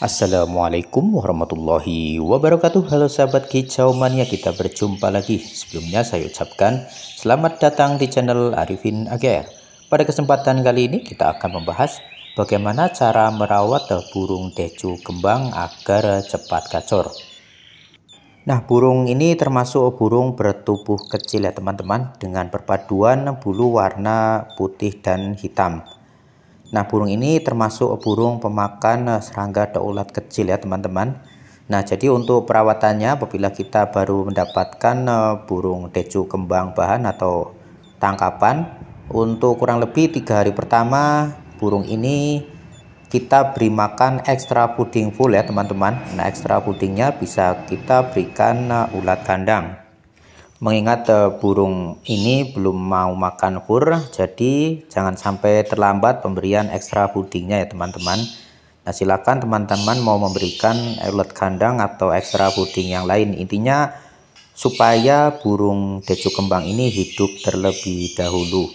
Assalamualaikum warahmatullahi wabarakatuh Halo sahabat kicau mania kita berjumpa lagi Sebelumnya saya ucapkan selamat datang di channel Arifin Agar. Pada kesempatan kali ini kita akan membahas Bagaimana cara merawat burung decu kembang agar cepat gacor Nah burung ini termasuk burung bertubuh kecil ya teman-teman Dengan perpaduan bulu warna putih dan hitam Nah, burung ini termasuk burung pemakan eh, serangga atau kecil ya, teman-teman. Nah, jadi untuk perawatannya apabila kita baru mendapatkan eh, burung decu kembang bahan atau tangkapan, untuk kurang lebih tiga hari pertama burung ini kita beri makan ekstra puding full ya, teman-teman. Nah, ekstra pudingnya bisa kita berikan eh, ulat kandang mengingat eh, burung ini belum mau makan fur jadi jangan sampai terlambat pemberian ekstra pudingnya ya teman-teman nah silakan teman-teman mau memberikan ulat kandang atau ekstra puding yang lain intinya supaya burung decu kembang ini hidup terlebih dahulu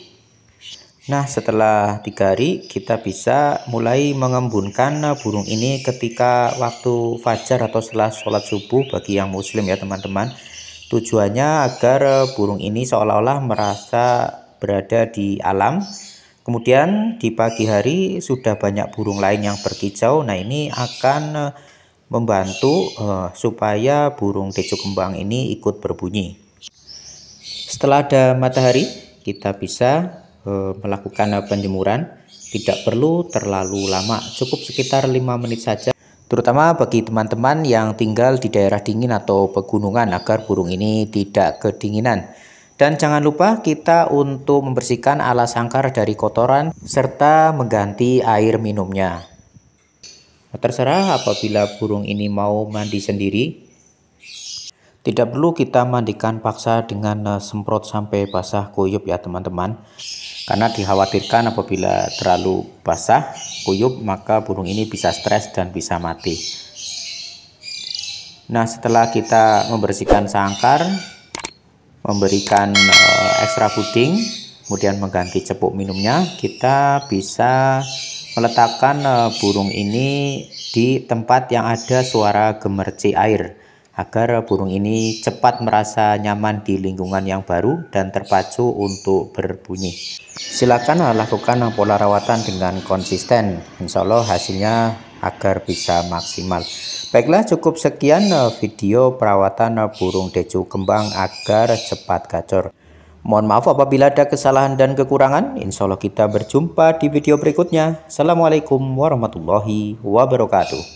nah setelah tiga hari kita bisa mulai mengembunkan burung ini ketika waktu fajar atau setelah sholat subuh bagi yang muslim ya teman-teman Tujuannya agar eh, burung ini seolah-olah merasa berada di alam. Kemudian di pagi hari sudah banyak burung lain yang berkicau. Nah ini akan eh, membantu uh, supaya burung kecu kembang ini ikut berbunyi. Setelah ada matahari, kita bisa uh, melakukan penjemuran. Tidak perlu terlalu lama, cukup sekitar 5 menit saja terutama bagi teman-teman yang tinggal di daerah dingin atau pegunungan agar burung ini tidak kedinginan. Dan jangan lupa kita untuk membersihkan alas sangkar dari kotoran serta mengganti air minumnya. Terserah apabila burung ini mau mandi sendiri. Tidak perlu kita mandikan paksa dengan eh, semprot sampai basah kuyup ya teman-teman karena dikhawatirkan apabila terlalu basah kuyup maka burung ini bisa stres dan bisa mati nah setelah kita membersihkan sangkar memberikan uh, ekstra puding kemudian mengganti cepuk minumnya kita bisa meletakkan uh, burung ini di tempat yang ada suara gemerci air agar burung ini cepat merasa nyaman di lingkungan yang baru dan terpacu untuk berbunyi. Silakan lakukan pola rawatan dengan konsisten, insya Allah hasilnya agar bisa maksimal. Baiklah cukup sekian eh, video perawatan eh, burung decu kembang agar cepat gacor. Mohon maaf apabila ada kesalahan dan kekurangan. Insya Allah kita berjumpa di video berikutnya. Assalamualaikum warahmatullahi wabarakatuh.